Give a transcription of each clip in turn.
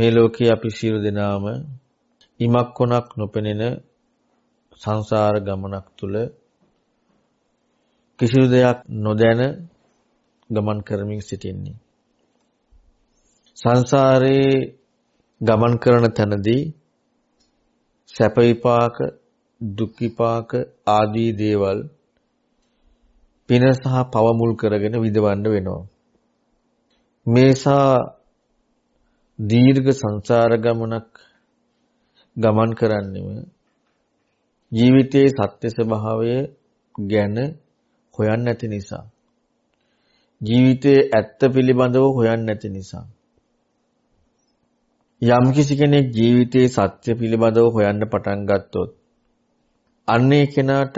මේ ලෝකේ අපි සියලු දෙනාම ඉමක් කොනක් නොපෙනෙන සංසාර ගමනක් තුල කිසිදු දෙයක් නොදැන ගමන් කරමින් සිටින්නේ සංසාරේ ගමන් කරන තැනදී සැප විපාක දුක් විපාක ආදී දේවල් පින සහ පව මුල් කරගෙන විඳවන්න වෙනවා මේසා දීර්ඝ සංසාර ගමනක් ගමන් කරන්නෙම ජීවිතයේ සත්‍ය ස්වභාවය ගැන හොයන්නේ නැති නිසා ජීවිතයේ ඇත්ත පිළිබඳව හොයන්නේ නැති නිසා යම් කිසි කෙනෙක් ජීවිතයේ සත්‍ය පිළිබඳව හොයන්න පටන් ගත්තොත් අන්නේ කෙනාට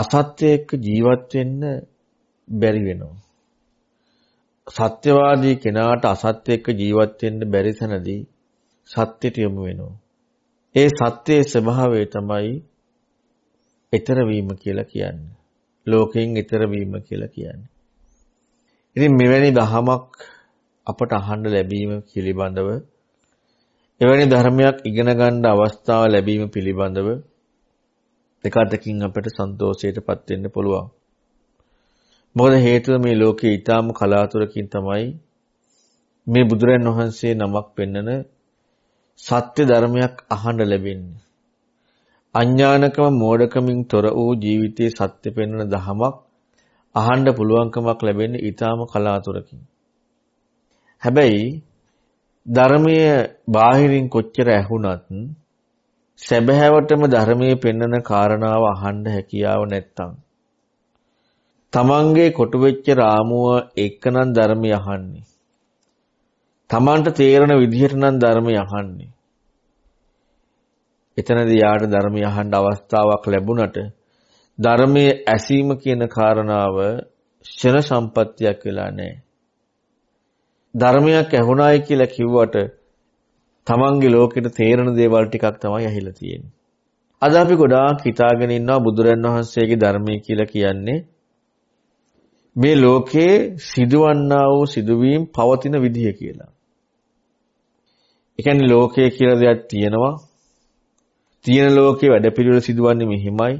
අසත්‍ය එක්ක ජීවත් වෙන්න බැරි වෙනවා සත්‍යවාදී කෙනාට අසත්‍ය එක්ක ජීවත් වෙන්න බැරි තැනදී සත්‍යට යොමු වෙනවා. ඒ සත්‍යයේ ස්වභාවය තමයි ඊතර වීම කියලා කියන්නේ. ලෝකයෙන් ඊතර වීම කියලා කියන්නේ. ඉතින් මෙවැනි දහමක් අපට අහන්න ලැබීම පිළිබඳව එවැනි ධර්මයක් ඉගෙන ගන්න අවස්ථාව ලැබීම පිළිබඳව දෙකතකින් අපට සන්තෝෂයටපත් වෙන්න පුළුවන්. මොකද හේතුව මේ ලෝකයේ ඊටාම කලාතුරකින් තමයි මේ බුදුරන් වහන්සේ නමක් පෙන්නන සත්‍ය ධර්මයක් අහන්න ලැබෙන්නේ. අඥානකම මෝඩකමින් තොර වූ ජීවිතයේ සත්‍ය පෙන්වන දහමක් අහන්න පුළුවන්කමක් ලැබෙන්නේ ඊටාම කලාතුරකින්. හැබැයි ධර්මය බාහිරින් කොච්චර ඇහුණත් සැබෑවටම ධර්මයේ පෙන්වන කාරණාව අහන්න හැකියාව නැත්තම් තමන්ගේ කොටු වෙච්ච රාමුව එක්කනම් ධර්මය අහන්නේ. තමන්ට තේරෙන විදිහට නම් ධර්මය අහන්නේ. එතනදී යාට ධර්මය අහන්න අවස්ථාවක් ලැබුණට ධර්මයේ ඇසීම කියන කාරණාව ෂණ සම්පත්තියක් වෙලා නැහැ. ධර්මයක් ඇහුණායි කියලා කිව්වට තමන්ගේ ලෝකෙට තේරෙන දේවල් ටිකක් තමයි ඇහිලා තියෙන්නේ. අද අපි ගොඩාක් හිතාගෙන ඉන්නවා බුදුරන් වහන්සේගේ ධර්මය කියලා කියන්නේ මේ ලෝකයේ සිදුවන්නා වූ සිදුවීම් පවතින විදිය කියලා. ඒ කියන්නේ ලෝකය කියලා දෙයක් තියෙනවා. තියෙන ලෝකයේ වැඩපිළිවෙල සිදුවන්නේ මෙහිමයි.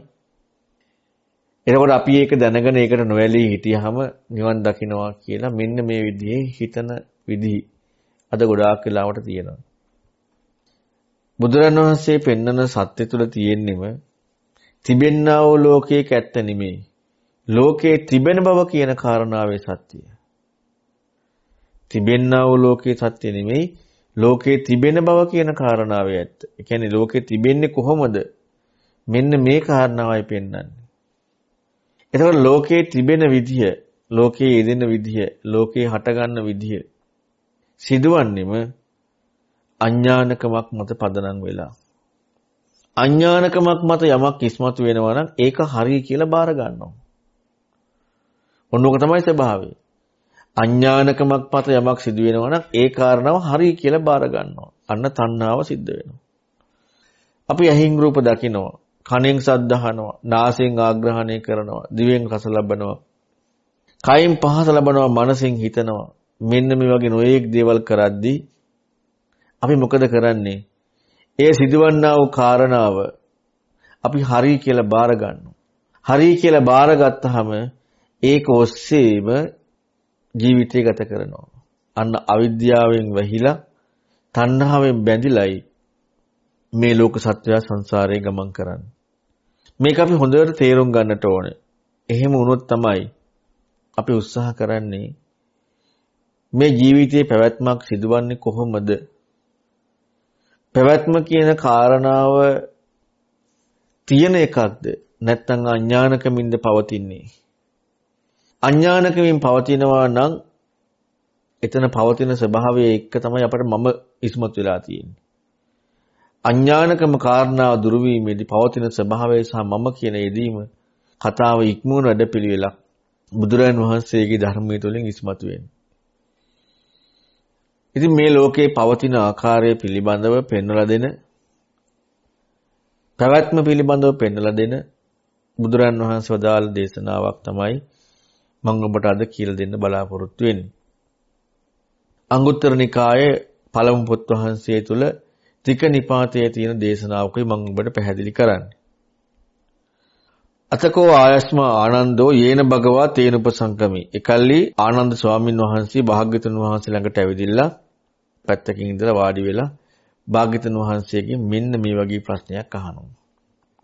එතකොට අපි ඒක දැනගෙන ඒකට නොඇලී හිටියහම නිවන් දකින්නවා කියලා මෙන්න මේ විදිහේ හිතන විදිහ අද ගොඩාක් වෙලාවට තියෙනවා. බුදුරණවහන්සේ පෙන්වන සත්‍ය තුල තියෙන්නෙම තිබෙන්නා වූ ලෝකයේ කැත්ත නෙමෙයි. ලෝකේ තිබෙන බව කියන කාරණාවේ සත්‍යය. තිබෙන්නා වූ ලෝකේ සත්‍ය නෙමෙයි ලෝකේ තිබෙන බව කියන කාරණාවේ ඇත්ත. ඒ කියන්නේ ලෝකේ තිබෙන්නේ කොහොමද? මෙන්න මේ කාරණාවයි පෙන්වන්නේ. එතකොට ලෝකේ තිබෙන විදිය, ලෝකේ යෙදෙන විදිය, ලෝකේ හටගන්න විදිය සිදුවන්නේම අඥානකමක් මත පදනම් වෙලා. අඥානකමක් මත යමක් ඉස්මතු වෙනවා නම් ඒක හරි කියලා බාර ගන්නවා. ඔන්නෝක තමයි ස්වභාවය. අඥානකමක් මත යමක් සිදු වෙනවා නම් ඒ කාරණාව හරි කියලා බාර ගන්නවා. අන්න තණ්හාව සිද්ධ වෙනවා. අපි ඇහින් රූප දකිනවා, කනෙන් ශබ්ද අහනවා, නාසයෙන් ආග්‍රහණය කරනවා, දිවෙන් රස ලබනවා, කයින් පහස ලබනවා, මනසෙන් හිතනවා. මෙන්න මේ වගේ නොයේක් දේවල් කරද්දී අපි මොකද කරන්නේ? ඒ සිදුවන්නා වූ කාරණාව අපි හරි කියලා බාර ගන්නවා. හරි කියලා බාරගත්තාම ඒක ඔස්සේම ජීවිතය ගත කරනවා. අන්න අවිද්‍යාවෙන් වැහිලා තණ්හාවෙන් බැඳිලයි මේ ලෝක සත්‍යය සංසාරේ ගමන් කරන්නේ. මේක අපි හොඳට තේරුම් ගන්නට ඕනේ. එහෙම වුණොත් තමයි අපි උත්සාහ කරන්නේ මේ ජීවිතයේ පැවැත්මක් සිදුවන්නේ කොහොමද? පැවැත්ම කියන කාරණාව තියෙන එකක්ද? නැත්නම් අඥානකමින්ද පවතින්නේ? අඥානකමින් පවතිනවා නම් එතන පවතින ස්වභාවය එක්ක තමයි අපිට මම ඉස්මතු වෙලා තියෙන්නේ. අඥානකම කාරණාව දුරු වීමේදී පවතින ස්වභාවය සහ මම කියන යෙදීම කතාව ඉක්මවන වැඩපිළිවෙලක් බුදුරජාන් වහන්සේගේ ධර්මයේ තුලින් ඉස්මතු වෙනවා. ඉතින් මේ ලෝකේ පවතින ආකාරය පිළිබඳව පෙන්වලා දෙන පැවැත්ම පිළිබඳව පෙන්වලා දෙන බුදුරන් වහන්සේ වදාළ දේශනාවක් තමයි මම ඔබට අද කියලා දෙන්න බලාපොරොත්තු වෙන්නේ. අංගුත්තර නිකායේ පළමු පොත් වහන්සේ තුල ත්‍රික නිපාතයේ තියෙන දේශනාවකයි මම ඔබට පැහැදිලි කරන්නේ. අතකෝ ආයස්ම ආනන්දෝ යේන භගවා තේන උපසංගමි. එකල්ලි ආනන්ද ස්වාමීන් වහන්සේ භාග්‍යතුන් වහන්සේ ළඟට ඇවිදිලා පැත්තකින් ඉඳලා වාඩි වෙලා භාග්‍යතුන් වහන්සේගෙන් මෙන්න මේ වගේ ප්‍රශ්නයක් අහනවා.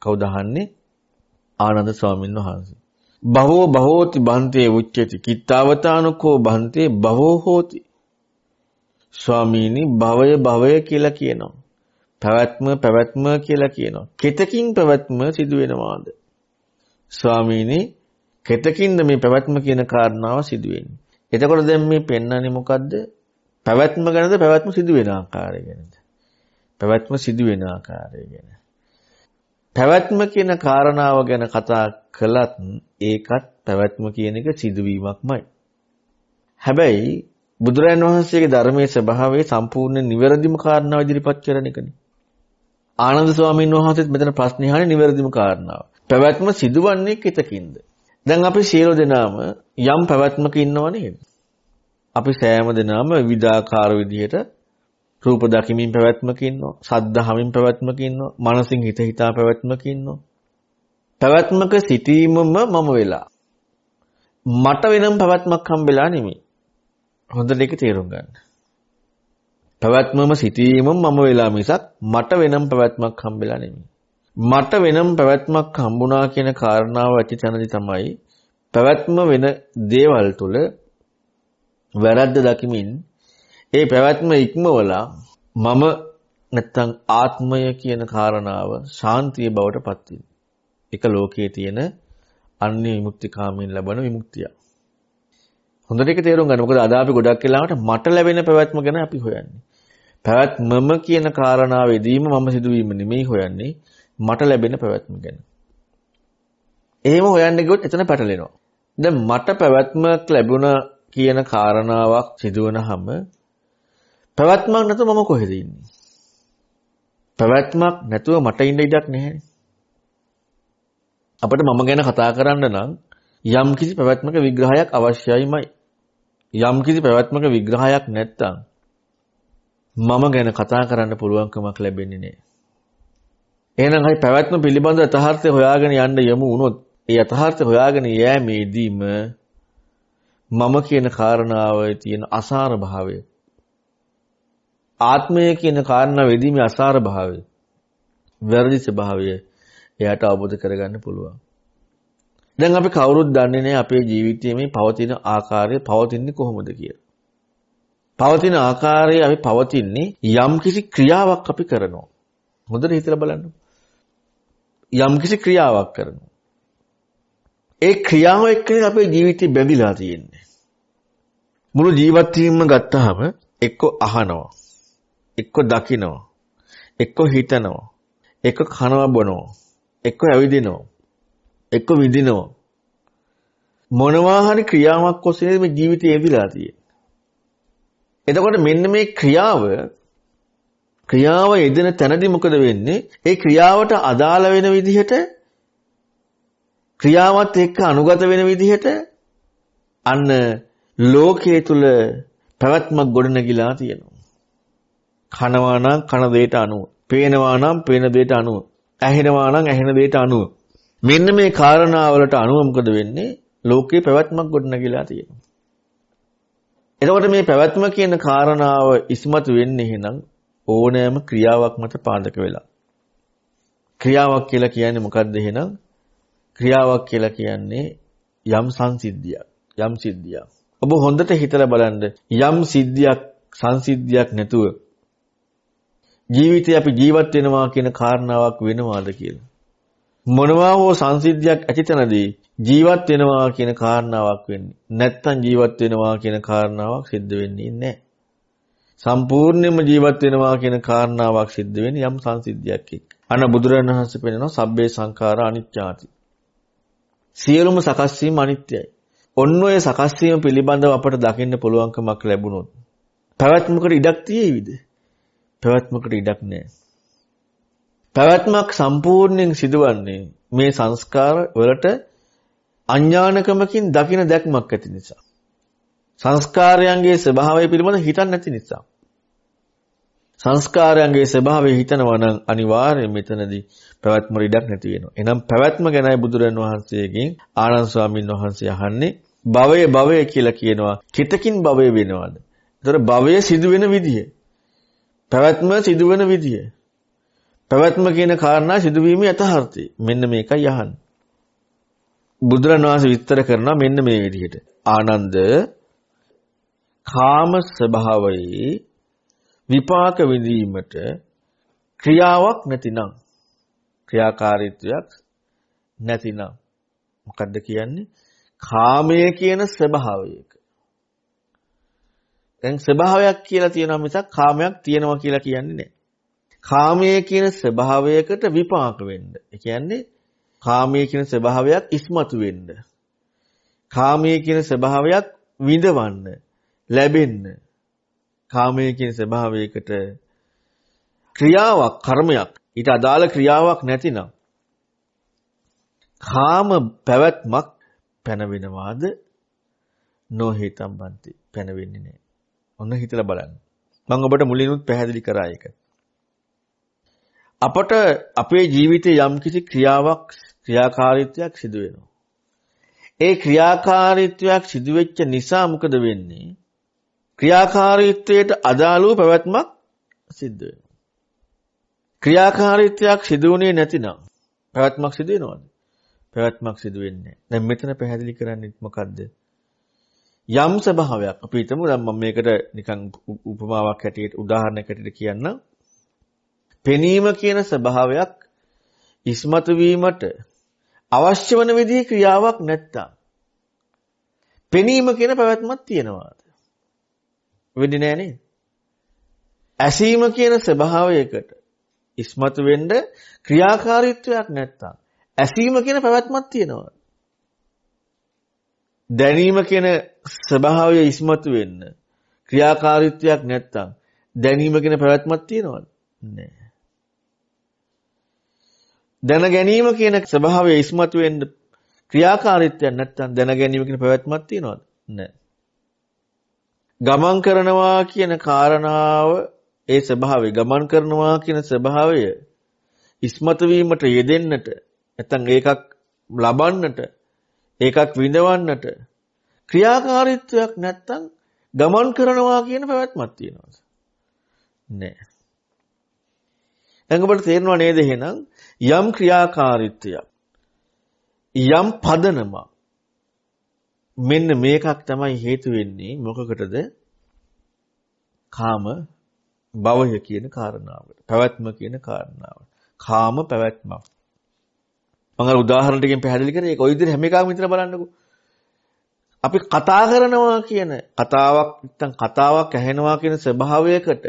කවුද ආනන්ද ස්වාමීන් වහන්සේ. බහෝ බහෝති බන්තේ උච්චති කිත්තාවතානුකෝ බන්තේ බහෝ හෝති ස්වාමීනි භවය භවය කියලා කියනවා පැවැත්ම පැවැත්ම කියලා කියනවා කෙතකින් පැවැත්ම සිදු වෙනවාද ස්වාමීනි කෙතකින්ද මේ පැවැත්ම කියන කාරණාව සිදු වෙන්නේ එතකොට දැන් මේ පෙන්වන්නේ මොකද්ද පැවැත්ම ගැනද පැවැත්ම සිදු වෙන ආකාරය ගැනද පැවැත්ම සිදු වෙන ආකාරය ගැන පැවැත්ම කියන කාරණාව ගැන කතා කළත් ඒකත් පැවැත්ම කියන එක සිදුවීමක්මයි. හැබැයි බුදුරජාණන් වහන්සේගේ ධර්මයේ ස්වභාවය සම්පූර්ණ නිවැරදිම කාරණාව ඉදිරිපත් කරන එකනේ. ආනන්ද ස්වාමීන් වහන්සේත් මෙතන ප්‍රශ්නේ අහන්නේ නිවැරදිම කාරණාව. පැවැත්ම සිදුවන්නේ කිතකින්ද? දැන් අපි සියලු දෙනාම යම් පැවැත්මක ඉන්නව නේද? අපි සෑම දෙනාම විවිධාකාර විදිහට රූප දකිමින් පැවැත්මක ඉන්නවා. සද්ධාමින් පැවැත්මක ඉන්නවා. මනසින් හිත හිතා පැවැත්මක ඉන්නවා. පැවැත්මක සිටීමම මම වෙලා. මට වෙනම පැවැත්මක් හම්බෙලා නෙමෙයි. හොඳට ඒක තේරුම් ගන්න. පැවැත්මම සිටීමම මම වෙලා මිසක් මට වෙනම පැවැත්මක් හම්බෙලා නෙමෙයි. මට වෙනම පැවැත්මක් හම්බුණා කියන කාරණාව ඇති තැනදී තමයි පැවැත්ම වෙන දේවල් තුළ වැරද්ද දකිමින් ඒ පැවැත්ම ඉක්මවලා මම නැත්තම් ආත්මය කියන කාරණාව ශාන්තිය බවට පත් වෙනවා. එක ලෝකයේ තියෙන අන්‍ය විමුක්තිකාමීන් ලැබෙන විමුක්තිය. හොඳට ඒක තේරුම් ගන්න. මොකද අද අපි ගොඩක් වෙලාවට මට ලැබෙන පැවැත්ම ගැන අපි හොයන්නේ. පැවැත්මම කියන කාරණාවෙදීම මම සිදුවීම නෙමෙයි හොයන්නේ. මට ලැබෙන පැවැත්ම ගැන. එහෙම හොයන්න ගියොත් එතන පැටලෙනවා. දැන් මට පැවැත්මක් ලැබුණා කියන කාරණාවක් සිදුවනහම පැවැත්මක් නැතුව මම කොහෙද ඉන්නේ? පැවැත්මක් නැතුව මට ඉන්න ඉඩක් නැහැ. අපිට මම ගැන කතා කරන්න නම් යම් කිසි පැවැත්මක විග්‍රහයක් අවශ්‍යයිමයි. යම් කිසි පැවැත්මක විග්‍රහයක් නැත්තම් මම ගැන කතා කරන්න පුළුවන්කමක් ලැබෙන්නේ නැහැ. එහෙනම් හරි පැවැත්ම පිළිබඳ යථාර්ථය හොයාගෙන යන්න යමු වුණොත් ඒ යථාර්ථය හොයාගෙන යෑමේදීම මම කියන කාරණාවේ තියෙන අසාර භාවය ආත්මය කියන කාරණා වෙදීමේ අසාර භාවය වැරදි ස්වභාවය එයාට අවබෝධ කරගන්න පුළුවන්. දැන් අපි කවුරුත් දන්නේ නැහැ අපේ ජීවිතයේ මේ පවතින ආකාරය පවතින්නේ කොහොමද කියලා. පවතින ආකාරය අපි පවතින්නේ යම්කිසි ක්‍රියාවක් අපි කරනවා. හොඳට හිතලා බලන්න. යම්කිසි ක්‍රියාවක් කරනවා. ඒ ක්‍රියාව එක්කනේ අපේ ජීවිතය බැඳිලා තියෙන්නේ. මුළු ජීවත් වීමම ගත්තාම එක්ක අහනවා එක්ක දකිනවා. එක්ක හිතනවා. එක්ක කනවා බොනවා. එක්ක ඇවිදිනවා. එක්ක විඳිනවා. මොනවා හරි ක්‍රියාවක් ඔස්සේ මේ ජීවිතය ඇවිලා තියෙන්නේ. එතකොට මෙන්න මේ ක්‍රියාව ක්‍රියාව යෙදෙන තැනදී මොකද වෙන්නේ? ඒ ක්‍රියාවට අදාළ වෙන විදිහට ක්‍රියාවත් එක්ක අනුගත වෙන විදිහට අන්න ලෝකයේ තුල පැවැත්මක් ගොඩනගිලා තියෙනවා. කනවා නම් කන දෙයට අනුව. පේනවා නම් පේන දෙයට අනුව. ඇහෙනවා නම් ඇහෙන දෙයට අනුව. මෙන්න මේ කාරණාවලට අනුව මොකද වෙන්නේ? ලෝකේ පැවැත්මක් ගොඩනගලා තියෙනවා. එතකොට මේ පැවැත්ම කියන කාරණාව ඉස්මතු වෙන්නේ එහෙනම් ඕනෑම ක්‍රියාවක් මත පාදක වෙලා. ක්‍රියාවක් කියලා කියන්නේ මොකද්ද එහෙනම්? ක්‍රියාවක් කියලා කියන්නේ යම් සංසිද්ධියක්. යම් සිද්ධියක්. ඔබ හොඳට හිතලා බලන්න යම් සිද්ධියක් සංසිද්ධියක් නැතුව ජීවිතේ අපි ජීවත් වෙනවා කියන කාරණාවක් වෙනවාද කියලා. මොනවා හෝ සංසිද්ධියක් ඇතිතනදී ජීවත් වෙනවා කියන කාරණාවක් වෙන්නේ. නැත්තම් ජීවත් වෙනවා කියන කාරණාවක් සිද්ධ වෙන්නේ නැහැ. සම්පූර්ණයෙන්ම ජීවත් වෙනවා කියන කාරණාවක් සිද්ධ වෙන්නේ යම් සංසිද්ධියක් එක්ක. අන බුදුරණවහන්සේ පෙන්නනවා සබ්බේ සංඛාර අනිත්‍යාති. සියලුම සකස් වීම අනිත්‍යයි. ඔන්න ඔය සකස් වීම පිළිබඳව අපට දකින්න පුළුවන්කමක් ලැබුණොත් පැවැත්මකට ඉඩක් තියෙයිද? පැවැත්මකට ඉඩක් නැහැ. පැවැත්මක් සම්පූර්ණයෙන් සිදුවන්නේ මේ සංස්කාර වලට අඥානකමකින් දකින දැක්මක් ඇති නිසා. සංස්කාරයන්ගේ ස්වභාවය පිළිබඳ හිතන්නේ නැති නිසා. සංස්කාරයන්ගේ ස්වභාවය හිතනවා නම් අනිවාර්යයෙන් මෙතනදී පැවැත්ම ඉඩක් නැති වෙනවා. එනම් පැවැත්ම ගැනයි බුදුරන් වහන්සේගෙන් ආනන්ද ස්වාමීන් වහන්සේ අහන්නේ භවය භවය කියලා කියනවා. චිතකින් භවය වෙනවද? ඒතර භවය සිදුවෙන විදිය. පැවැත්ම සිදුවන විදිය. පැවැත්ම කියන කාරණා සිදුවීමේ යථාර්ථය. මෙන්න මේකයි අහන්නේ. බුදුරණන් වහන්සේ විස්තර කරනවා මෙන්න මේ විදිහට. ආනන්ද කාම ස්වභාවයේ විපාක විඳීමට ක්‍රියාවක් නැතිනම් ක්‍රියාකාරීත්වයක් නැතිනම් මොකද්ද කියන්නේ? කාමය කියන ස්වභාවයක දැන් ස්වභාවයක් කියලා තියෙනවා මිසක් කාමයක් තියෙනවා කියලා කියන්නේ නැහැ. කාමයේ කියන ස්වභාවයකට විපාක වෙන්න. ඒ කියන්නේ කාමයේ කියන ස්වභාවයක් ඉස්මතු වෙන්න. කාමයේ කියන ස්වභාවයක් විඳවන්න, ලැබෙන්න. කාමයේ කියන ස්වභාවයකට ක්‍රියාවක්, කර්මයක් ඊට අදාළ ක්‍රියාවක් නැතිනම් කාම පැවැත්මක් පැනවෙනවාද? නොහිතම්බන්ති පැනවෙන්නේ නැහැ. ඔන්න හිතලා බලන්න. මම ඔබට මුලිනුත් පැහැදිලි කරා ඒක. අපට අපේ ජීවිතයේ යම්කිසි ක්‍රියාවක් ක්‍රියාකාරීත්වයක් සිදු වෙනවා. ඒ ක්‍රියාකාරීත්වයක් සිදු වෙච්ච නිසා මොකද වෙන්නේ? ක්‍රියාකාරීත්වයට අදාළව පැවැත්මක් සිද්ධ වෙනවා. ක්‍රියාකාරීත්වයක් සිදු වුණේ නැතිනම් පැවැත්මක් සිදු වෙනවද? පැවැත්මක් සිදු වෙන්නේ නැහැ. දැන් මෙතන පැහැදිලි කරන්නේ මොකද්ද? යම් ස්වභාවයක් අපි හිතමු දැන් මම මේකට නිකන් උපමාවක් හැටියට උදාහරණයක් හැටියට කියන්නම් පෙනීම කියන ස්වභාවයක් ඉස්මතු වීමට අවශ්‍ය වන විදිහේ ක්‍රියාවක් නැත්තම් පෙනීම කියන පැවැත්මක් තියනවාද වෙන්නේ නැහැ නේද ඇසීම කියන ස්වභාවයකට ඉස්මතු වෙන්න ක්‍රියාකාරීත්වයක් නැත්තම් ඇසීම කියන පැවැත්මක් තියනවාද දැනීම කියන ස්වභාවය ඉස්මතු වෙන්න ක්‍රියාකාරීත්වයක් නැත්තම් දැනීම කියන පැවැත්මක් තියෙනවද නැහැ දැන ගැනීම කියන ස්වභාවය ඉස්මතු වෙන්න ක්‍රියාකාරීත්වයක් නැත්තම් දැන ගැනීම කියන පැවැත්මක් තියෙනවද නැහැ ගමන් කරනවා කියන කාරණාව ඒ ස්වභාවය ගමන් කරනවා කියන ස්වභාවය ඉස්මතු වීමට යෙදෙන්නට නැත්නම් ඒකක් ලබන්නට ඒකක් විඳවන්නට ක්‍රියාකාරීත්වයක් නැත්තම් ගමන් කරනවා කියන පැවැත්මක් තියෙනවා. නෑ. දැන් ඔබට තේරෙනව නේද එහෙනම් යම් ක්‍රියාකාරීත්වයක් යම් පදනමක් මෙන්න මේකක් තමයි හේතු වෙන්නේ මොකකටද? කාම භවය කියන කාරණාවට. පැවැත්ම කියන කාරණාවට. කාම පැවැත්මක් මම අර උදාහරණ ටිකෙන් පැහැදිලි කරේ ඒක ඔය විදිහට හැම එකම විතර බලන්නකෝ. අපි කතා කරනවා කියන කතාවක් නැත්නම් කතාවක් ඇහෙනවා කියන ස්වභාවයකට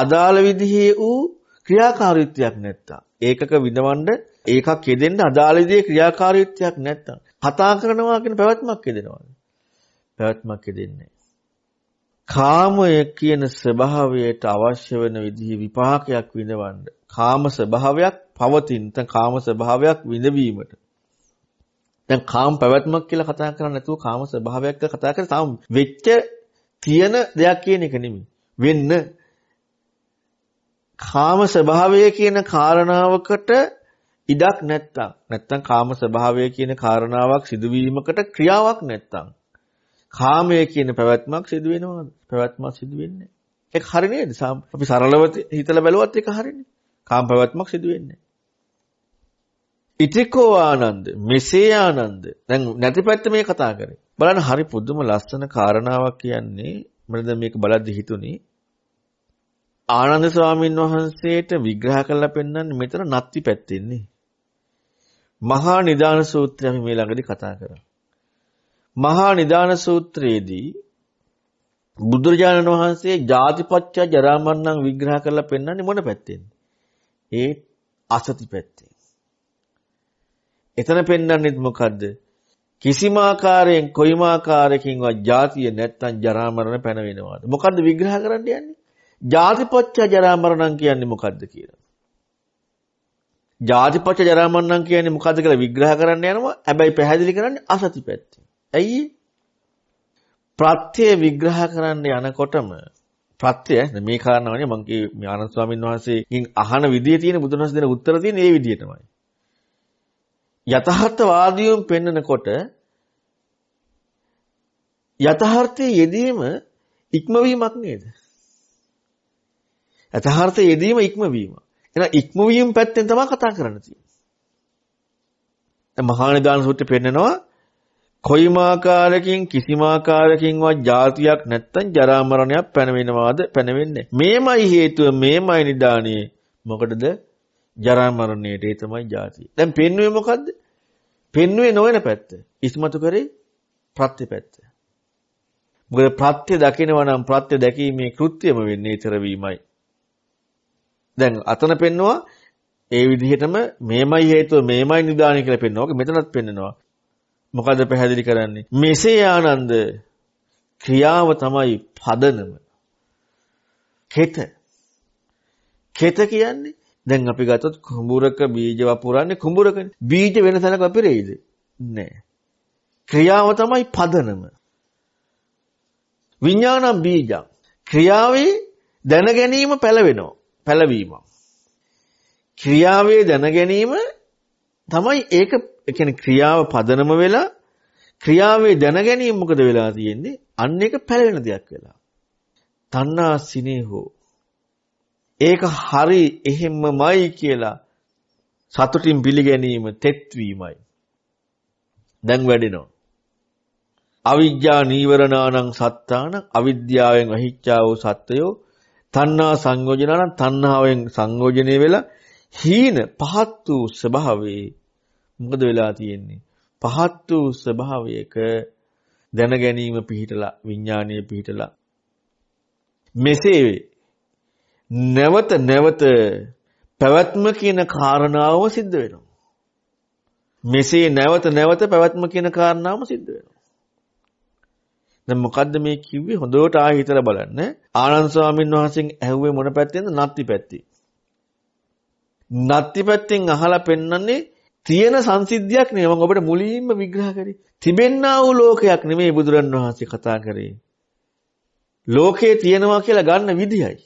අදාළ විදිහේ වූ ක්‍රියාකාරීත්වයක් නැත්තම් ඒකක විඳවන්න ඒකක් යෙදෙන්න අදාළ විදිහේ ක්‍රියාකාරීත්වයක් නැත්තම් කතා කරනවා කියන පැවැත්මක් යෙදෙනවද? පැවැත්මක් යෙදෙන්නේ කාමය කියන ස්වභාවයට අවශ්‍ය වෙන විදිහේ විපාකයක් විඳවන්න කාම ස්වභාවයක් පවතින. දැන් කාම ස්වභාවයක් විඳවීමට. දැන් කාම පැවැත්මක් කියලා කතා කරන්නේ නැතුව කාම ස්වභාවයක් කියලා කතා කරලා තාම වෙච්ච තියෙන දෙයක් කියන එක නෙමෙයි. වෙන්න කාම ස්වභාවය කියන කාරණාවකට ඉඩක් නැත්තම් නැත්තම් කාම ස්වභාවය කියන කාරණාවක් සිදුවීමකට ක්‍රියාවක් නැත්තම් කාමය කියන පැවැත්මක් සිදු වෙනවද පැවැත්මක් සිදු වෙන්නේ ඒක හරිනේ අපි සරලව හිතලා බැලුවත් ඒක හරිනේ කාම පැවැත්මක් සිදු වෙන්නේ ඉතිකෝ ආනන්ද මෙසේ ආනන්ද දැන් නැති පැත්ත මේ කතා කරේ බලන්න හරි පුදුම ලස්සන කාරණාවක් කියන්නේ මම මේක බලද්දි හිතුනේ ආනන්ද ස්වාමීන් වහන්සේට විග්‍රහ කරලා පෙන්වන්නේ මෙතන නැති පැත්තෙන්නේ මහා නිදාන සූත්‍රය අපි මේ ළඟදී කතා කරා මහා නිදාන සූත්‍රයේදී බුදුරජාණන් වහන්සේ ජාතිපච්චා ජරාමරණං විග්‍රහ කරලා පෙන්වන්නේ මොන පැත්තෙන්ද ඒ අසති පැත්තේ. එතන පෙන්වන්නේ මොකද්ද? කිසිම ආකාරයෙන් කොයිම ආකාරයකින්වත් ජාතිය නැත්තම් ජරා මරණ පැනවෙනවාද? මොකද්ද විග්‍රහ කරන්න යන්නේ? ජාතිපච්ච ජරා මරණම් කියන්නේ මොකද්ද කියලා. ජාතිපච්ච ජරා මරණම් කියන්නේ මොකද්ද කියලා විග්‍රහ කරන්න යනවා. හැබැයි පැහැදිලි කරන්නේ අසති පැත්තේ. ඇයි? ප්‍රත්‍ය විග්‍රහ කරන්න යනකොටම ප්‍රත්‍යය මේ කාරණාවනේ මම කිය මේ ආනන්ද ස්වාමීන් වහන්සේගෙන් අහන විදිය තියෙන බුදුනස් දෙන උත්තර තියෙන ඒ විදියටමයි. යථාර්ථවාදීවම පෙන්නකොට යථාර්ථයේ යෙදීම ඉක්මවීමක් නේද? යථාර්ථයේ යෙදීම ඉක්මවීම. එහෙනම් ඉක්මවීම පැත්තෙන් තමයි කතා කරන්න තියෙන්නේ. මහානිදාන සූත්‍රය පෙන්නනවා කොයිම ආකාරකින් කිසිම ආකාරකින්වත් ජාතියක් නැත්තම් ජරා මරණයක් පැනවෙනවාද පැනවෙන්නේ මේමයි හේතුව මේමයි නිදාණියේ මොකටද ජරා මරණයට ඒ තමයි ජාතිය දැන් පෙන්වුවේ මොකද්ද පෙන්වුවේ නොවන පැත්ත ඉස්මතු කරේ ප්‍රත්‍ය පැත්ත මොකද ප්‍රත්‍ය දකිනවා නම් ප්‍රත්‍ය දැකීමේ කෘත්‍යම වෙන්නේ ඊතර වීමයි දැන් අතන පෙන්නවා ඒ විදිහටම මේමයි හේතුව මේමයි නිදාණිය කියලා පෙන්නවා. මෙතනත් පෙන්නනවා. මොකද පැහැදිලි කරන්නේ? මෙසේ ආනන්ද ක්‍රියාව තමයි පදනම. කෙත. කෙත කියන්නේ දැන් අපි ගත්තොත් කුඹුරක බීජ වපුරන්නේ කුඹුරකනේ. බීජ වෙන තැනක වපිරෙයිද? නෑ. ක්‍රියාව තමයි පදනම. විඥානම් බීජං. ක්‍රියාවේ දැන ගැනීම පළවෙනවා. පළවීමක්. ක්‍රියාවේ දැන ගැනීම තමයි ඒක ඒ කියන්නේ ක්‍රියාව පදනම වෙලා ක්‍රියාවේ දැනගැනීම මොකද වෙලා තියෙන්නේ? අන්න ඒක පැලවෙන දෙයක් වෙලා. තණ්හා සිනේහෝ. ඒක හරි එහෙමමයි කියලා සතුටින් පිළිගැනීම තෙත්වීමයි. දැන් වැඩෙනවා. අවිද්‍යා නීවරණානං සත්තාන අවිද්‍යාවෙන් අහිච්ඡා වූ සත්‍යෝ තණ්හා සංයෝජනානං තණ්හාවෙන් සංයෝජනේ වෙලා හීන පහත් වූ ස්වභාවයේ මොකද වෙලා තියෙන්නේ? පහත් වූ ස්වභාවයක දැන ගැනීම පිහිටලා විඥානීය පිහිටලා මෙසේ නැවත නැවත පැවැත්ම කියන කාරණාව සිද්ධ වෙනවා. මෙසේ නැවත නැවත පැවැත්ම කියන කාරණාවම සිද්ධ වෙනවා. දැන් මොකද්ද මේ කිව්වේ හොඳට ආයෙ හිතලා බලන්න. ආනන්ද ස්වාමීන් වහන්සේගෙන් ඇහුවේ මොන පැත්තෙන්ද? නත්ති පැත්තේ. නත්ති පැත්තෙන් අහලා පෙන්වන්නේ තියෙන සංසිද්ධියක් නෙවෙයි මම ඔබට මුලින්ම විග්‍රහ කරේ. තිබෙන්නා වූ ලෝකයක් නෙමෙයි බුදුරන් වහන්සේ කතා කරේ. ලෝකේ තියෙනවා කියලා ගන්න විදියයි.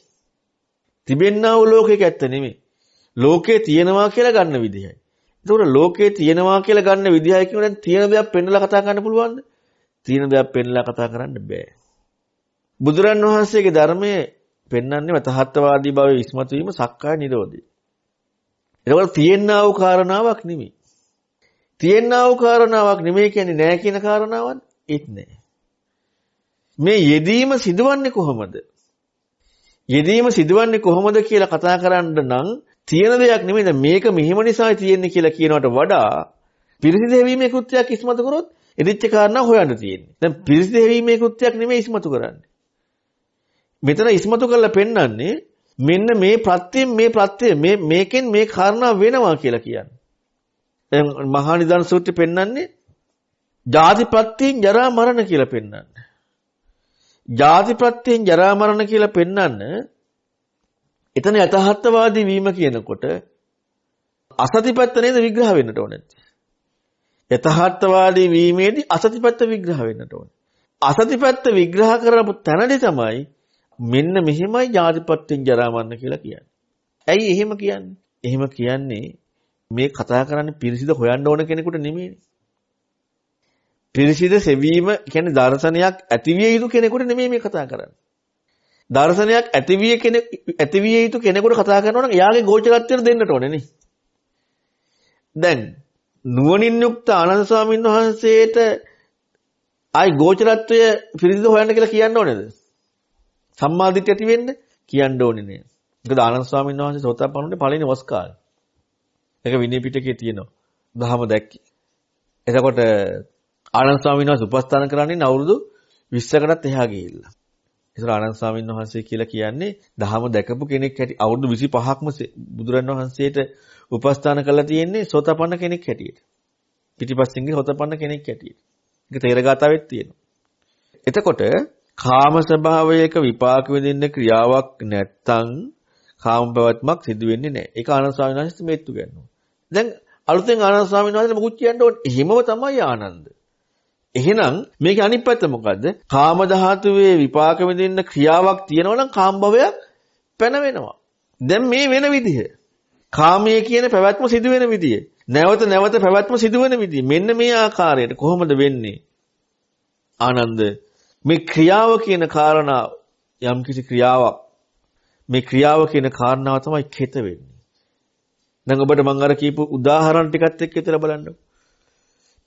තිබෙන්නා වූ ලෝකයක් ඇත්ත නෙමෙයි. ලෝකේ තියෙනවා කියලා ගන්න විදියයි. ඒතකොට ලෝකේ තියෙනවා කියලා ගන්න විදියයි කියනකොට දැන් තියෙන දේක් පෙන්නලා කතා කරන්න පුළුවන්ද? තියෙන දේක් පෙන්නලා කතා කරන්න බෑ. බුදුරන් වහන්සේගේ ධර්මයේ පෙන්වන්නේ තහත්වාදී භාවයේ ඉස්මතු වීම සක්කාය නිරෝධය. එතකොට තියෙන්නා වූ කාරණාවක් නෙමෙයි. තියෙන්නා වූ කාරණාවක් නෙමෙයි කියන්නේ නෑ කියන කාරණාවක් ඒත් නෑ. මේ යෙදීම සිදුවන්නේ කොහොමද? යෙදීම සිදුවන්නේ කොහොමද කියලා කතා කරන්න නම් තියෙන දෙයක් නෙමෙයි මේක මෙහෙම නිසායි තියෙන්නේ කියලා කියනවට වඩා පිරිසිදු හැවීමේ කෘත්‍යයක් ඉස්මතු කරොත් එදිච්ච කාරණා හොයන්න තියෙන්නේ. දැන් පිරිසිදු හැවීමේ කෘත්‍යයක් නෙමෙයි ඉස්මතු කරන්නේ. මෙතන ඉස්මතු කරලා පෙන්වන්නේ මෙන්න මේ ප්‍රත්‍යයෙන් මේ ප්‍රත්‍යය මේ මේකෙන් මේ කාරණා වෙනවා කියලා කියන්නේ. දැන් මහා නිදාන සූත්‍රය පෙන්වන්නේ ජාති ප්‍රත්‍යයෙන් ජරා මරණ කියලා පෙන්වන්නේ. ජාති ප්‍රත්‍යයෙන් ජරා මරණ කියලා පෙන්වන්න එතන යථාර්ථවාදී වීම කියනකොට අසතිපත්ත නේද විග්‍රහ වෙන්නට ඕනේ. යථාර්ථවාදී වීමේදී අසතිපත්ත විග්‍රහ වෙන්නට ඕනේ. අසතිපත්ත විග්‍රහ කරපු තැනදී තමයි මෙන්න මෙහෙමයි ජාතිපත්‍යෙන් ජරා මරණ කියලා කියන්නේ. ඇයි එහෙම කියන්නේ? එහෙම කියන්නේ මේ කතා කරන්නේ පිරිසිදු හොයන්න ඕන කෙනෙකුට නෙමෙයිනේ. පිරිසිදු සෙවීම කියන්නේ දර්ශනයක් ඇතිවිය යුතු කෙනෙකුට නෙමෙයි මේ කතා කරන්නේ. දර්ශනයක් ඇතිවිය කෙනෙක් ඇතිවිය යුතු කෙනෙකුට කතා කරනවා නම් එයාගේ ගෝචරත්වයට දෙන්නට ඕනේ නේ. දැන් නුවණින් යුක්ත ආනන්ද ස්වාමීන් වහන්සේට ආයි ගෝචරත්වය පිරිසිදු හොයන්න කියලා කියන්න ඕනේද? සම්මාදිට ඇති වෙන්න කියන්න ඕනේ නෑ. මොකද ආනන්ද ස්වාමීන් වහන්සේ සෝතාපන්නුනේ පළවෙනි වස් කාලේ. ඒක විනය පිටකේ තියෙනවා. දහම දැක්කේ. එතකොට ආනන්ද ස්වාමීන් වහන්සේ උපස්ථාන කරන්නේ අවුරුදු 20කටත් එහා ගිහිල්ලා. ඒතර ආනන්ද ස්වාමීන් වහන්සේ කියලා කියන්නේ දහම දැකපු කෙනෙක් හැටි අවුරුදු 25ක්ම බුදුරන් වහන්සේට උපස්ථාන කළා තියෙන්නේ සෝතාපන්න කෙනෙක් හැටියට. පිටිපස්සෙන් ගිහ සෝතාපන්න කෙනෙක් හැටියට. ඒක තේරගතාවෙත් තියෙනවා. එතකොට කාම ස්වභාවයක විපාක විඳින්න ක්‍රියාවක් නැත්තම් කාම පැවැත්මක් සිදු වෙන්නේ නැහැ. ඒක ආනන්ද ස්වාමීන් වහන්සේ මේත්තු ගන්නවා. දැන් අලුතෙන් ආනන්ද ස්වාමීන් වහන්සේ මොකුත් කියන්න ඕනේ. එහෙමම තමයි ආනන්ද. එහෙනම් මේකේ අනිත් පැත්ත මොකද්ද? කාම ධාතුවේ විපාක විඳින්න ක්‍රියාවක් තියෙනවා නම් කාම භවයක් පැනවෙනවා. දැන් මේ වෙන විදිහ. කාමයේ කියන පැවැත්ම සිදු වෙන විදිය. නැවත නැවත පැවැත්ම සිදු වෙන විදිය. මෙන්න මේ ආකාරයට කොහොමද වෙන්නේ? ආනන්ද මේ ක්‍රියාව කියන කාරණාව යම්කිසි ක්‍රියාවක් මේ ක්‍රියාව කියන කාරණාව තමයි කෙත වෙන්නේ. දැන් ඔබට මම අර කියපු උදාහරණ ටිකත් එක්ක විතර බලන්න.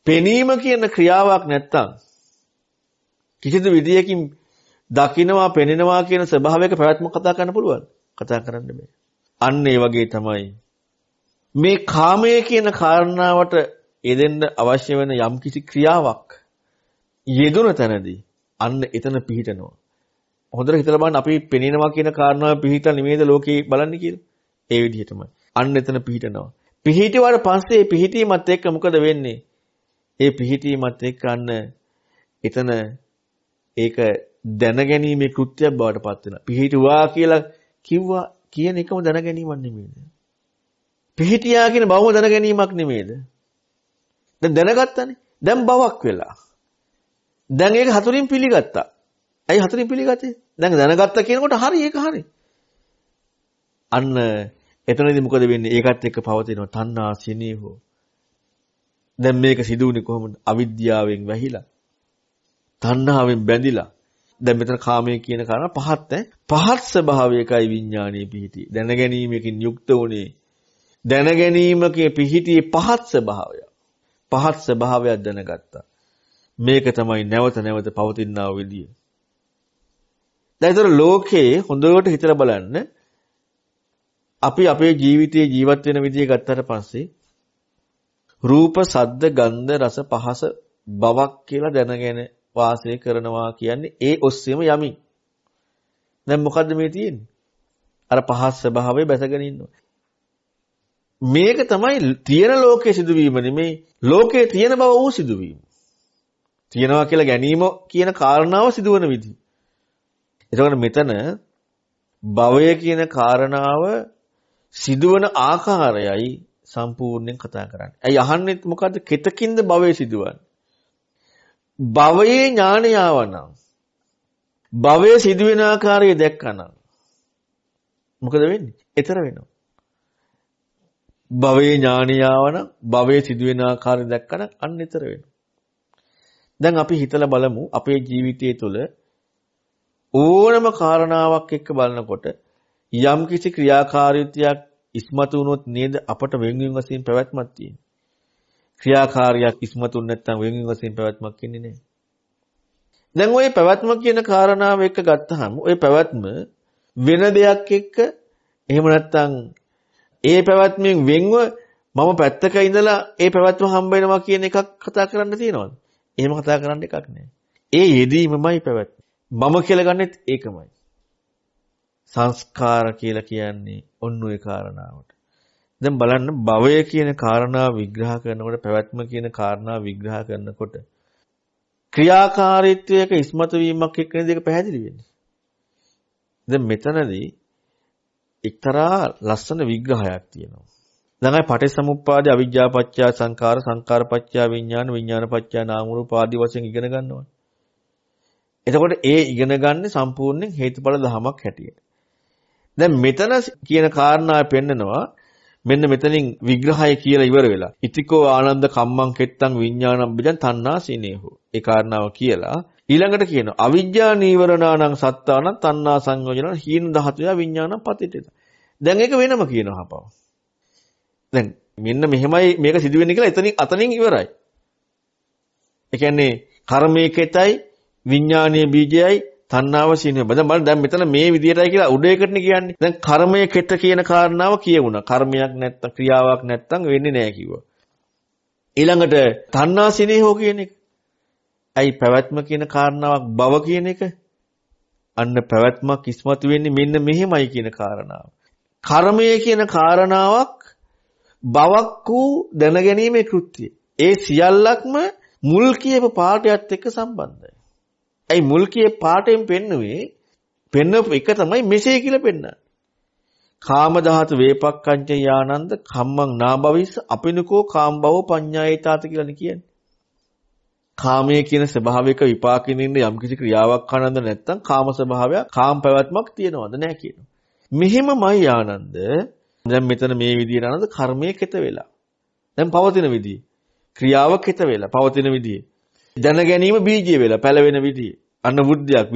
පෙනීම කියන ක්‍රියාවක් නැත්තම් කිසිදු විදියකින් දකිනවා පෙනෙනවා කියන ස්වභාවයක පැවැත්ම කතා කරන්න පුළුවන්. කතා කරන්න බෑ. අන්න ඒ වගේ තමයි මේ කාමය කියන කාරණාවට යෙදෙන්න අවශ්‍ය වෙන යම්කිසි ක්‍රියාවක් යෙදුන තැනදී අන්න එතන පිහිටනවා. හොඳට හිතලා බලන්න අපි පෙනෙනවා කියන කාරණාව පිහිටලා නෙමෙයිද ලෝකේ බලන්නේ කියලා. ඒ විදිහටම. අන්න එතන පිහිටනවා. පිහිටුවාට පස්සේ පිහිටීමත් එක්ක මොකද වෙන්නේ? ඒ පිහිටීමත් එක්ක අන්න එතන ඒක දැනගැනීමේ කෘත්‍යයක් බවට පත් වෙනවා. පිහිටුවා කියලා කිව්වා කියන එකම දැනගැනීමක් නෙමෙයිද? පිහිටියා කියන බවම දැනගැනීමක් නෙමෙයිද? දැන් දැනගත්තනේ. දැන් බවක් වෙලා. දැන් ඒක හතුරින් පිළිගත්තා. ඇයි හතුරින් පිළිගත්තේ? දැන් දැනගත්තා කියනකොට හරි ඒක හරි. අන්න එතනදී මොකද වෙන්නේ? ඒකත් එක්ක පවතින තණ්හා සිනීහෝ. දැන් මේක සිදුුනේ කොහොමද? අවිද්‍යාවෙන් වැහිලා. තණ්හාවෙන් බැඳිලා. දැන් මෙතන කාමයේ කියන කාරණා පහත් ඈ. පහත් ස්වභාවයකයි විඥානීය පිහිටි. දැනගැනීමකින් යුක්ත වුනේ. දැනගැනීමකේ පිහිටියේ පහත් ස්වභාවය. පහත් ස්වභාවයක් දැනගත්තා. මේක තමයි නැවත නැවත පවතිනා විදිය. දැන් ඒතර ලෝකේ හොඳට හිතලා බලන්න අපි අපේ ජීවිතයේ ජීවත් වෙන විදිය ගත්තට පස්සේ රූප, සද්ද, ගන්ධ, රස, පහස බවක් කියලා දැනගෙන වාසය කරනවා කියන්නේ ඒ ඔස්සේම යමි. දැන් මොකද්ද මේ තියෙන්නේ? අර පහස් ස්වභාවය බැසගෙන ඉන්නවා. මේක තමයි තියෙන ලෝකයේ සිදුවීම නෙමේ ලෝකයේ තියෙන බව වූ සිදුවීම. තියෙනවා කියලා ගැනීම කියන කාරණාව සිදුවන විදි. එතකොට මෙතන භවය කියන කාරණාව සිදුවන ආකාරයයි සම්පූර්ණයෙන් කතා කරන්නේ. ඇයි අහන්නේ මොකද්ද? කෙතකින්ද භවය සිදුවන්නේ? භවයේ ඥානය ආවනම් භවයේ සිදුවෙන ආකාරය දැක්කනම් මොකද වෙන්නේ? ඊතර වෙනවා. භවයේ ඥානය ආවනම් භවයේ සිදුවෙන ආකාරය දැක්කනම් අන්න ඊතර වෙනවා. දැන් අපි හිතලා බලමු අපේ ජීවිතය තුළ ඕනම කාරණාවක් එක්ක බලනකොට යම් කිසි ක්‍රියාකාරීත්වයක් ඉස්මතු වුණොත් නේද අපට වෙන්වීම වශයෙන් පැවැත්මක් තියෙන්නේ. ක්‍රියාකාරියක් ඉස්මතුන් නැත්නම් වෙන්වීම වශයෙන් පැවැත්මක් ඉන්නේ නැහැ. දැන් ওই පැවැත්ම කියන කාරණාව එක්ක ගත්තහම ওই පැවැත්ම වෙන දෙයක් එක්ක එහෙම නැත්නම් ඒ පැවැත්මෙන් වෙන්ව මම පැත්තක ඉඳලා ඒ පැවැත්ම හම්බ වෙනවා කියන එකක් කතා කරන්න තියෙනවද? එහෙම කතා කරන්න එකක් නැහැ. ඒ යෙදීමමයි පැවැත්ම. මම කියලා ගන්නෙත් ඒකමයි. සංස්කාර කියලා කියන්නේ ඔන්න ඔය කාරණාවට. දැන් බලන්න භවය කියන කාරණාව විග්‍රහ කරනකොට පැවැත්ම කියන කාරණාව විග්‍රහ කරනකොට ක්‍රියාකාරීත්වයක ඉස්මතු වීමක් එක්කනේ දෙක පැහැදිලි වෙන්නේ. දැන් මෙතනදී එක්තරා ලස්සන විග්‍රහයක් තියෙනවා. ළඟයි පටිච්චසමුප්පාදේ අවිජ්ජා පත්‍යා සංඛාර සංඛාර පත්‍යා විඥාන විඥාන පත්‍යා නාම රූප ආදී වශයෙන් ඉගෙන ගන්නවා. එතකොට ඒ ඉගෙන ගන්න සම්පූර්ණයෙන් හේතුඵල ධමයක් හැටියට. දැන් මෙතන කියන කාරණාව පෙන්නනවා මෙන්න මෙතනින් විග්‍රහය කියලා ඉවර වෙලා. ඉතිකෝ ආනන්ද කම්මං කෙත්තං විඥානං බිදං තණ්හා සිනේහෝ. ඒ කාරණාව කියලා ඊළඟට කියනවා අවිජ්ජා නීවරණානං සත්තානං තණ්හා සංයෝජනං හීන ධාතුය විඥානං පතිතේ. දැන් ඒක වෙනම කියනවා හපව. දැන් මෙන්න මෙහෙමයි මේක සිදු වෙන්නේ කියලා එතනින් අතනින් ඉවරයි. ඒ කියන්නේ කර්මයකෙතයි විඥානීය බීජයයි තණ්හාව සිනේ. බද මම දැන් මෙතන මේ විදියටයි කියලා උඩේකටනේ කියන්නේ. දැන් කර්මය කෙත කියන කාරණාව කියවුණා. කර්මයක් නැත්තම් ක්‍රියාවක් නැත්තම් වෙන්නේ නැහැ කිව්වා. ඊළඟට තණ්හා සිනේ හෝ කියන එක. ඇයි පැවැත්ම කියන කාරණාවක් බව කියන එක? අන්න පැවැත්මක් ඉස්මතු වෙන්නේ මෙන්න මෙහෙමයි කියන කාරණාව. කර්මය කියන කාරණාවක් බවක් වූ දැනගැනීමේ කෘත්‍යය. ඒ සියල්ලක්ම මුල් කියප පාඩයත් එක්ක සම්බන්ධයි. ඇයි මුල් කියේ පාඩයෙන් පෙන්නුවේ පෙන්වපු එක තමයි මෙසේ කියලා පෙන්නන්නේ. කාම ධාතු වේපක්ඛංච යානන්ද කම්මං නාභවිස අපිනකෝ කාම් භව පඤ්ඤායිතාත කියලානේ කියන්නේ. කාමයේ කියන ස්වභාවික විපාකින් ඉන්න යම්කිසි ක්‍රියාවක් ආනන්ද නැත්තම් කාම ස්වභාවය කාම් පැවැත්මක් තියනවද නැහැ කියනවා. මෙහෙමමයි ආනන්ද දැන් මෙතන මේ විදියට අනද කර්මයේ කෙත වෙලා. දැන් පවතින විදිය. ක්‍රියාව කෙත වෙලා පවතින විදිය. දැන ගැනීම බීජය වෙලා පැලවෙන විදිය. අන්න වෘද්ධියක්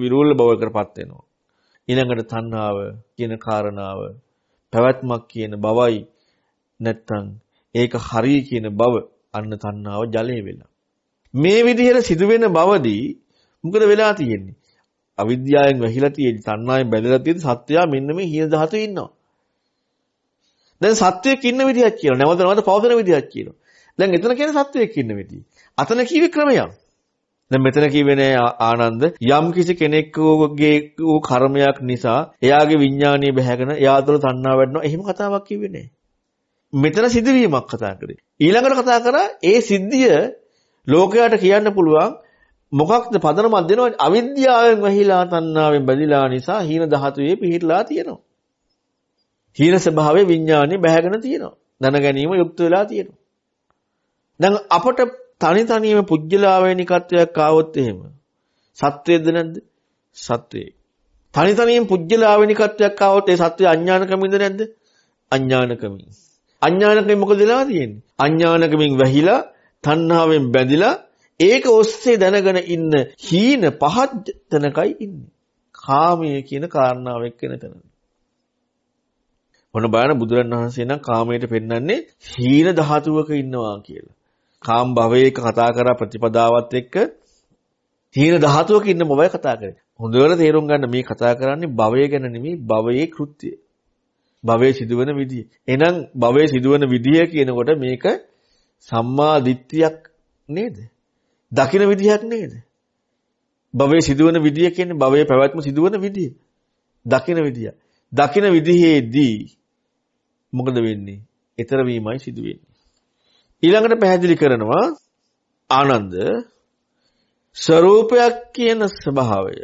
විරූල බව කරපත් වෙනවා. ඊළඟට තණ්හාව කියන කාරණාව පැවැත්මක් කියන බවයි නැත්තම් ඒක හරි කියන බව අන්න තණ්හාව ජලය වෙලා. මේ විදිහට සිදුවෙන බවදී මොකද වෙලා තියෙන්නේ? අවිද්‍යාවෙන් වැහිලා තියෙන තණ්හාවෙන් බැඳලා තියෙන සත්‍යය මෙන්න මේ හිය ධාතු ඉන්නවා. දැන් සත්වයක් ඉන්න විදිහක් කියනවා. නැවත නැවත පවතින විදිහක් කියනවා. දැන් එතන කියන්නේ සත්වයක් ඉන්න විදිහ. අතන කිවි ක්‍රමයක්. දැන් මෙතන කියවේ නෑ ආනන්ද යම් කිසි කෙනෙක්ගේ වූ කර්මයක් නිසා එයාගේ විඥානීය බැහැගෙන එයා තුළ තණ්හා වැඩනවා එහෙම කතාවක් කිව්වේ නෑ මෙතන සිදුවීමක් කතා කරේ ඊළඟට කතා කරා ඒ සිද්ධිය ලෝකයට කියන්න පුළුවන් මොකක්ද පදනමක් දෙනවා අවිද්‍යාවෙන් වැහිලා තණ්හාවෙන් බැඳිලා නිසා හීන ධාතුවේ පිහිටලා තියෙනවා හීන ස්වභාවයේ විඥානේ බැහැගෙන තියෙනවා. දැන ගැනීම යුක්ත වෙලා තියෙනවා. දැන් අපට තනි තනියම පුජ්‍යලාවේනිකත්වයක් ආවොත් එහෙම සත්වයේද නැද්ද? සත්වයේ. තනි තනියෙන් පුජ්‍යලාවේනිකත්වයක් ආවොත් ඒ සත්වය අඥානකමින්ද නැද්ද? අඥානකමින්. අඥානකමින් මොකද වෙලා තියෙන්නේ? අඥානකමින් වැහිලා තණ්හාවෙන් බැඳිලා ඒක ඔස්සේ දැනගෙන ඉන්න හීන පහත් තැනකයි ඉන්නේ. කාමය කියන කාරණාවක් වෙන තැනදී. ඔන්න බලන්න බුදුරණවහන්සේ නම් කාමයට පෙන්වන්නේ හීන ධාතුවක ඉන්නවා කියලා. කාම් භවයේක කතා කරා ප්‍රතිපදාවත් එක්ක හීන ධාතුවක ඉන්න මොබයි කතා කරන්නේ. හොඳට තේරුම් ගන්න මේ කතා කරන්නේ භවය ගැන නෙමෙයි භවයේ කෘත්‍යය. භවයේ සිදුවන විදිය. එහෙනම් භවයේ සිදුවන විදිය කියනකොට මේක සම්මා දිට්ඨියක් නේද? දකින විදියක් නේද? භවයේ සිදුවන විදිය කියන්නේ භවයේ පැවැත්ම සිදුවන විදිය. දකින විදිය. දකින විදිහේදී මොකද වෙන්නේ? ඊතර වීමයි සිදු වෙන්නේ. ඊළඟට පැහැදිලි කරනවා ආනන්ද ස්වરૂපයක් කියන ස්වභාවය.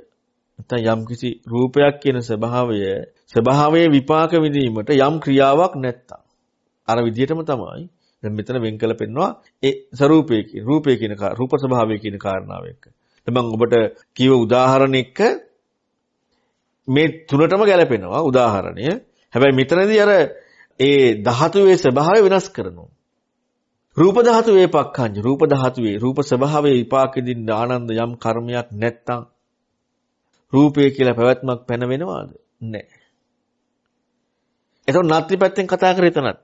නැත්නම් යම්කිසි රූපයක් කියන ස්වභාවය ස්වභාවයේ විපාක විඳීමට යම් ක්‍රියාවක් නැත්තම් අර විදිහටම තමයි දැන් මෙතන වෙන් කළ පෙන්නවා ඒ ස්වરૂපයේ කියන රූපයේ කියන රූප ස්වභාවය කියන කාරණාව එක්ක. මම ඔබට කියව උදාහරණයක මේ තුනටම ගැලපෙනවා උදාහරණය. හැබැයි මෙතනදී අර ඒ ධාතුවේ ස්වභාවය වෙනස් කරනවා. රූප ධාතුවේ පක්ඛංජ රූප ධාතුවේ රූප ස්වභාවයේ විපාකෙදින් ආනන්ද යම් කර්මයක් නැත්තම් රූපය කියලා පැවැත්මක් පැනවෙනවාද? නැහැ. එතකොට නාත්‍රි පැත්තෙන් කතා කරේ එතනත්.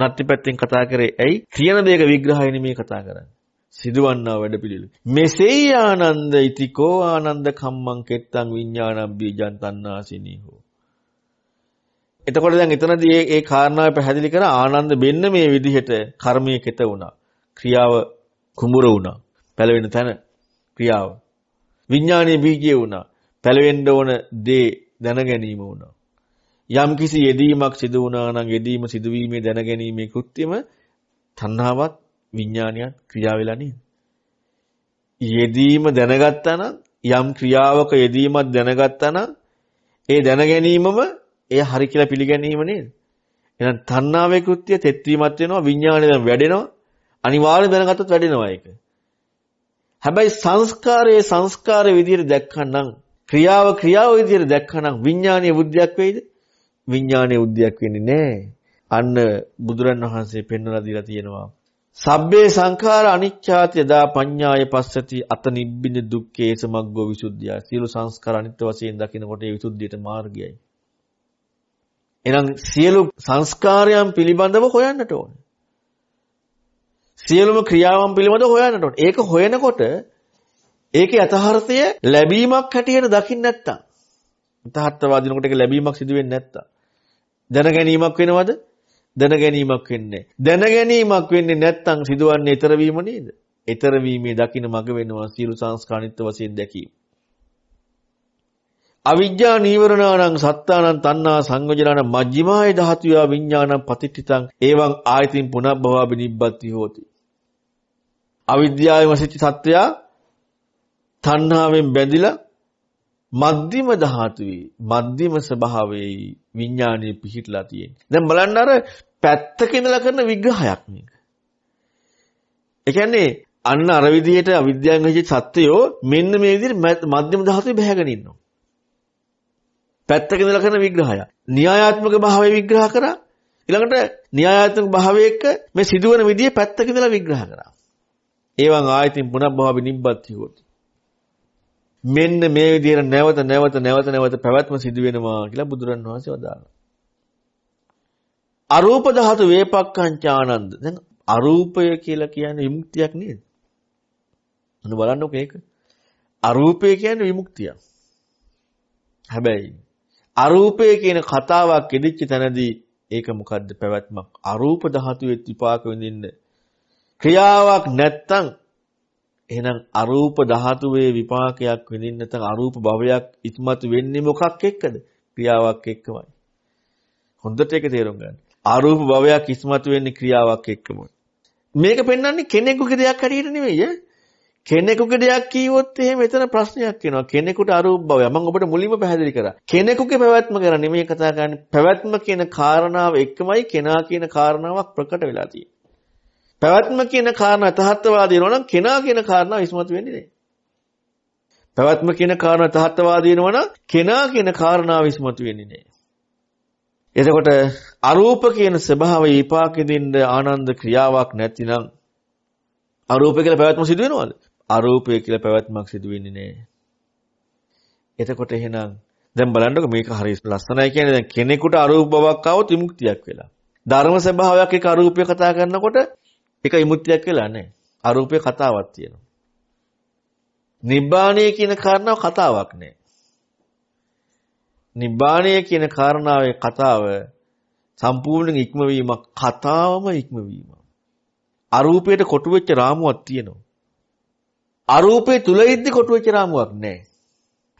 නාත්‍රි පැත්තෙන් කතා කරේ ඇයි? කියන දේක විග්‍රහයනේ මේ කතා කරන්නේ. සිදුවන්නා වැඩපිළිවෙල. මෙසේ ආනන්ද ඉතිකෝ ආනන්ද කම්මං කෙත්තං විඥානං බීජං තණ්හාසිනී හෝ එතකොට දැන් එතනදී මේ මේ කාරණාව පැහැදිලි කර ආනන්ද මෙන්න මේ විදිහට කර්මයේ කෙත වුණා. ක්‍රියාව කුඹුර වුණා. පළවෙනි තැන ක්‍රියාව. විඥානීය බීජය වුණා. පළවෙන්න ඕන දේ දැන ගැනීම වුණා. යම් කිසි යෙදීමක් සිදු වුණා නම් යෙදීම සිදුවීමේ දැන ගැනීමේ කෘත්‍යම තණ්හාවත් විඥානියත් ක්‍රියා වෙලා නේද? යෙදීම දැනගත්තා නම් යම් ක්‍රියාවක යෙදීමක් දැනගත්තා නම් ඒ දැන ගැනීමම එය හරි කියලා පිළිගැනීම නේද? එහෙනම් තණ්හාවේ කෘත්‍ය තෙත්වීමත් වෙනවා විඥාණය දැන් වැඩෙනවා අනිවාර්යෙන් දැනගත්තොත් වැඩෙනවා ඒක. හැබැයි සංස්කාරයේ සංස්කාර විදිහට දැක්කනම් ක්‍රියාව ක්‍රියාව විදිහට දැක්කනම් විඥානීය බුද්ධියක් වෙයිද? විඥානීය බුද්ධියක් වෙන්නේ නැහැ. අන්න බුදුරන් වහන්සේ පෙන්වලා දීලා තියෙනවා. සබ්බේ සංඛාර අනිච්ඡාති යදා පඤ්ඤාය පස්සති අත නිබ්බින දුක්ඛේ සමග්ගෝ විසුද්ධිය. සියලු සංස්කාර අනිත්‍ය වශයෙන් දකිනකොට ඒ විසුද්ධියට මාර්ගයයි. එහෙනම් සියලු සංස්කාරයන් පිළිබඳව හොයන්නට ඕනේ. සියලුම ක්‍රියාවන් පිළිබඳව හොයන්නට ඕනේ. ඒක හොයනකොට ඒකේ යථාර්ථය ලැබීමක් හැටියට දකින්න නැත්තම් යථාර්ථවාදිනකොට ඒක ලැබීමක් සිදු වෙන්නේ නැත්තම් දැන ගැනීමක් වෙනවද? දැන ගැනීමක් වෙන්නේ. දැන ගැනීමක් වෙන්නේ නැත්තම් සිදුවන්නේ ඊතර වීම නේද? ඊතර වීමේ දකින්න මඟ වෙනවා සියලු සංස්කාරනිත්ව වශයෙන් දැකීම. අවිද්‍යා නීවරණානං සත්තානං තණ්හා සංයෝජනාන මජ්ක්‍ධිමාය ධාතුයා විඥානං පතිට්ඨිතං එවං ආයතින් පුනබ්බවාබි නිබ්බති හෝති අවිද්‍යාවේ වසිත සත්‍යයා තණ්හාවෙන් බැඳිලා මධ්‍යම ධාතුවේ මධ්‍යම ස්වභාවයේ විඥානය පිහිටලා තියෙන්නේ. දැන් බලන්න අර පැත්තක ඉඳලා කරන විග්‍රහයක් මේක. ඒ කියන්නේ අන්න අර විදිහට අවිද්‍යාවෙන් වෙච්ච සත්‍යයෝ මෙන්න මේ විදිහට මධ්‍යම ධාතුවේ බැහැගෙන ඉන්නවා. පැත්තක ඉඳලා කරන විග්‍රහය. න්‍යායාත්මක භාවය විග්‍රහ කරා. ඊළඟට න්‍යායාත්මක භාවයක මේ සිදුවන විදිය පැත්තක ඉඳලා විග්‍රහ කරා. ඒවන් ආයතින් පුනබ්බව නිබ්බත්ති හොති. මෙන්න මේ විදිහට නැවත නැවත නැවත නැවත පැවැත්ම සිදු වෙනවා කියලා බුදුරන් වහන්සේ වදාළා. අරූප ධාතු වේපක්ඛංච ආනන්ද. දැන් අරූපය කියලා කියන්නේ විමුක්තියක් නේද? අන්න බලන්නකෝ ඒක. අරූපය කියන්නේ විමුක්තියක්. හැබැයි අරූපය කියන කතාවක් ඉදිච්ච තැනදී ඒක මොකද්ද පැවැත්මක් අරූප ධාතුවේ විපාක විඳින්න ක්‍රියාවක් නැත්තම් එහෙනම් අරූප ධාතුවේ විපාකයක් විඳින්න නැත්නම් අරූප භවයක් ඉස්මතු වෙන්නේ මොකක් එක්කද ක්‍රියාවක් එක්කමයි හොඳට ඒක තේරුම් ගන්න අරූප භවයක් ඉස්මතු වෙන්නේ ක්‍රියාවක් එක්කමයි මේක පෙන්වන්නේ කෙනෙකුගේ දෙයක් හරියට නෙවෙයි ඈ කෙනෙකුගේ දෙයක් කියවොත් එහෙම එතන ප්‍රශ්නයක් වෙනවා. කෙනෙකුට අරූප භවය. මම ඔබට මුලින්ම පැහැදිලි කරා. කෙනෙකුගේ පැවැත්ම ගැන නෙමෙයි කතා කරන්නේ. පැවැත්ම කියන කාරණාව එක්කමයි කෙනා කියන කාරණාවක් ප්‍රකට වෙලා තියෙන්නේ. පැවැත්ම කියන කාරණා යථාර්ථවාදී වෙනවා නම් කෙනා කියන කාරණාව ඉස්මතු වෙන්නේ නැහැ. පැවැත්ම කියන කාරණා යථාර්ථවාදී වෙනවා නම් කෙනා කියන කාරණාව ඉස්මතු වෙන්නේ නැහැ. එතකොට අරූප කියන ස්වභාවය විපාකෙ දෙන්න ආනන්ද ක්‍රියාවක් නැතිනම් අරූප කියලා පැවැත්ම සිදු වෙනවද? අරූපය කියලා පැවැත්මක් සිදු වෙන්නේ නැහැ. එතකොට එහෙනම් දැන් බලන්නකො මේක හරි ලස්සනයි කියන්නේ දැන් කෙනෙකුට අරූප බවක් આવොත් විමුක්තියක් වෙලා. ධර්ම ස්වභාවයක් එක අරූපය කතා කරනකොට ඒක විමුක්තියක් වෙලා නැහැ. අරූපේ කතාවක් තියෙනවා. නිබ්බාණය කියන කාරණාව කතාවක් නැහැ. නිබ්බාණය කියන කාරණාවේ කතාව සම්පූර්ණ ඉක්මවීමක් කතාවම ඉක්මවීම. අරූපයට කොටු වෙච්ච රාමුවක් තියෙනවා. අරූපේ තුල ඉද්දි කොටු වෙච්ච රාමුවක් නැහැ.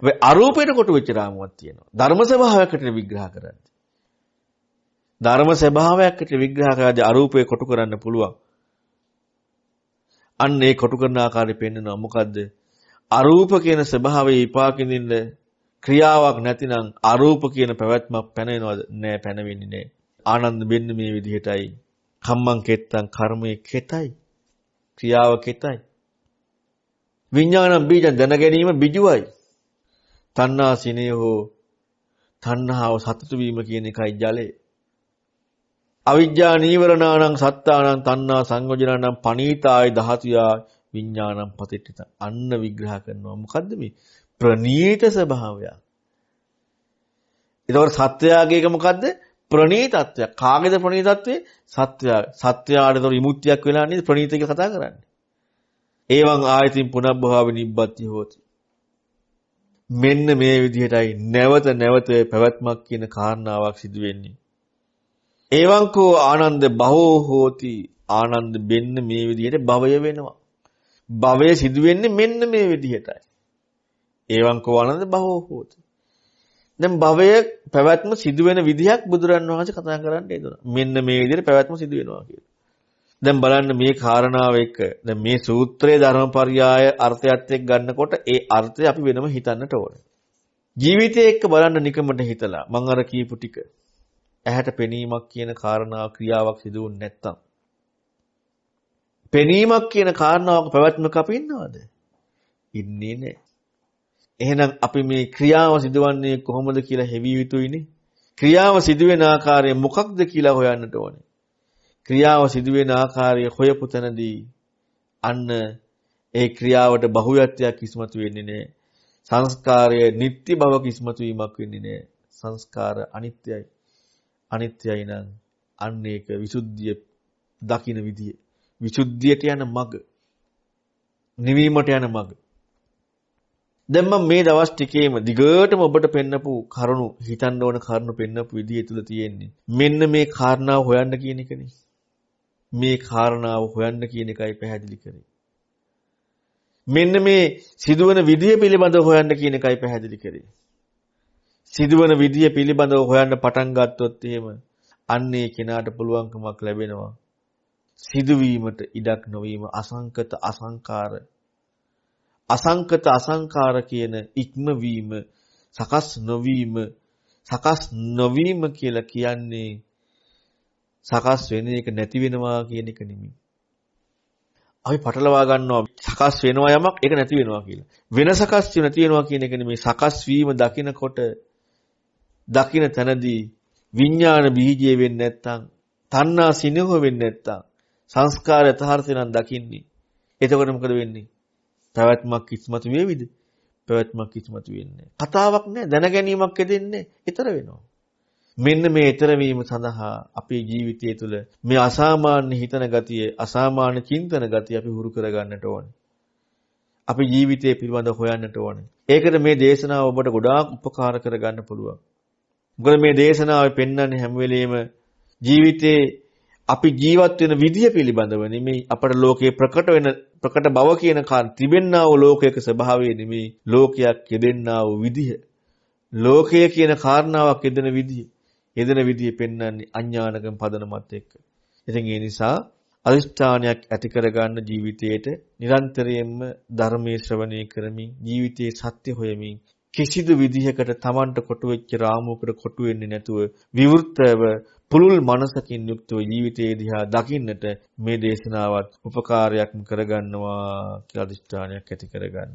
හැබැයි අරූපේට කොටු වෙච්ච රාමුවක් තියෙනවා. ධර්ම ස්වභාවයකට විග්‍රහ කරද්දී. ධර්ම ස්වභාවයකට විග්‍රහ කරද්දී අරූපේ කොටු කරන්න පුළුවන්. අන්න ඒ කොටු කරන ආකාරය පෙන්නනවා මොකද්ද? අරූප කියන ස්වභාවයේ විපාකින්දින්න ක්‍රියාවක් නැතිනම් අරූප කියන පැවැත්මක් පැනෙනවද? නෑ පැනෙන්නේ නෑ. ආනන්ද මෙන්න මේ විදිහටයි කම්මං කෙත්තං කර්මයේ කෙතයි ක්‍රියාව කෙතයි විඥානම් බීජං දැන ගැනීම බිජුවයි. තණ්හා සිනේ හෝ තණ්හාව සතුටු වීම කියන එකයි ජලය. අවිජ්ජා නීවරණානම් සත්තානම් තණ්හා සංයෝජනානම් පනීතාය ධාතුයා විඥානම් පතිට්ඨිත. අන්න විග්‍රහ කරනවා. මොකද්ද මේ? ප්‍රනීත ස්වභාවයක්. ඒතකොට සත්‍යයගේ එක මොකද්ද? ප්‍රනීතත්වයක්. කාගේද ප්‍රනීතත්වේ? සත්‍යය. සත්‍යයට ඒතකොට විමුක්තියක් වෙලා නේද ප්‍රනීත කියලා කතා කරන්නේ. ඒවන් ආයතින් පුනබ්භාව නිබ්බත්ති හෝති. මෙන්න මේ විදිහටයි නැවත නැවත පැවැත්මක් කියන කාරණාවක් සිදු වෙන්නේ. ඒවංකෝ ආනන්ද බහෝ හෝති ආනන්ද වෙන්න මේ විදිහට භවය වෙනවා. භවය සිදු වෙන්නේ මෙන්න මේ විදිහටයි. ඒවංකෝ ආනන්ද බහෝ හෝති. දැන් භවය පැවැත්ම සිදු වෙන විදිහක් බුදුරන් වහන්සේ කතා කරන්න යදුනා. මෙන්න මේ විදිහට පැවැත්ම සිදු වෙනවා කියලා. දැන් බලන්න මේ කාරණාව එක්ක දැන් මේ සූත්‍රයේ ධර්මපරයාය අර්ථයත් එක්ක ගන්නකොට ඒ අර්ථය අපි වෙනම හිතන්නට ඕනේ. ජීවිතයේ එක්ක බලන්න නිකමට හිතලා මම අර කියපු ටික ඇහැට පෙනීමක් කියන කාරණාව ක්‍රියාවක් සිදු වෙන්නේ නැත්තම් පෙනීමක් කියන කාරණාවක පැවැත්මක අපි ඉන්නවද? ඉන්නේ නැහැ. එහෙනම් අපි මේ ක්‍රියාව සිදුවන්නේ කොහොමද කියලා හෙවිය යුතුයිනේ. ක්‍රියාව සිදුවෙන ආකාරය මොකක්ද කියලා හොයන්නට ඕනේ. ක්‍රියාව සිදුවෙන ආකාරය හොයපු තැනදී අන්න ඒ ක්‍රියාවට බහුවත්වයක් ඉස්මතු වෙන්නේ නැහැ. සංස්කාරය නිට්ටි බව කිස්මතු වීමක් වෙන්නේ නැහැ. සංස්කාර අනිත්‍යයි. අනිත්‍යයි නම් අන්න ඒක විසුද්ධිය දකින විදිය. විසුද්ධියට යන මඟ. නිවීමට යන මඟ. දැන් මම මේ දවස් ටිකේම දිගටම ඔබට පෙන්නපු කරුණු හිතන්න ඕන කරුණු පෙන්නපු විදිය තුල තියෙන්නේ. මෙන්න මේ කාරණාව හොයන්න කියන එකනේ. මේ කාරණාව හොයන්න කියන එකයි පැහැදිලි කරේ. මෙන්න මේ සිදුවන විදිය පිළිබඳව හොයන්න කියන එකයි පැහැදිලි කරේ. සිදුවන විදිය පිළිබඳව හොයන්න පටන් ගත්තොත් එහෙම අන්නේ කෙනාට පුළුවන්කමක් ලැබෙනවා. සිදුවීමට ඉඩක් නොවීම අසංකත අසංකාර අසංකත අසංකාර කියන ඉක්මවීම සකස් නොවීම සකස් නොවීම කියලා කියන්නේ සකස් වෙන එක නැති වෙනවා කියන එක නෙමෙයි. අපි පටලවා ගන්නවා සකස් වෙනවා යමක් ඒක නැති වෙනවා කියලා. වෙන සකස් නැති වෙනවා කියන එක නෙමෙයි සකස් වීම දකිනකොට දකින තැනදී විඥාන බීජය වෙන්නේ නැත්නම් තණ්හා සිනහ වෙන්නේ නැත්නම් සංස්කාර යථාර්ථය නම් දකින්නේ. එතකොට මොකද වෙන්නේ? පැවැත්මක් ඉස්මතු වේවිද? පැවැත්මක් ඉස්මතු වෙන්නේ නැහැ. කතාවක් නැහැ දැනගැනීමක් ඇදෙන්නේ නැහැ. ඊතර වෙනවා. මෙන්න මේ ඊතර වීම සඳහා අපේ ජීවිතය තුළ මේ අසාමාන්‍ය හිතන ගතිය, අසාමාන්‍ය චින්තන ගතිය අපි හුරු කරගන්නට ඕනේ. අපි ජීවිතය පිළිබඳ හොයන්නට ඕනේ. ඒකට මේ දේශනාව ඔබට ගොඩාක් උපකාර කරගන්න පුළුවන්. මොකද මේ දේශනාවේ පෙන්වන්නේ හැම වෙලෙම ජීවිතේ අපි ජීවත් වෙන විදිය පිළිබඳව නෙමෙයි අපට ලෝකේ ප්‍රකට වෙන ප්‍රකට බව කියන කාන් තිබෙන්නා වූ ලෝකයක ස්වභාවය නෙමෙයි ලෝකයක් යෙදෙන්නා වූ විදිය ලෝකය කියන කාරණාවක් යෙදෙන විදිය යෙදෙන විදිය පෙන්වන්නේ අඥානකම් පදනමත් එක්ක. ඉතින් ඒ නිසා අදිෂ්ඨානයක් ඇති කරගන්න ජීවිතයේට නිරන්තරයෙන්ම ධර්මයේ ශ්‍රවණය කරමින් ජීවිතයේ සත්‍ය හොයමින් කිසිදු විදිහකට Tamanට කොටු වෙච්ච රාමුවකට කොටු වෙන්නේ නැතුව විවෘතව පුළුල් මනසකින් යුක්තව ජීවිතයේ දිහා දකින්නට මේ දේශනාවත් උපකාරයක්ම කරගන්නවා කියලා අදිෂ්ඨානයක් ඇති කරගන්න.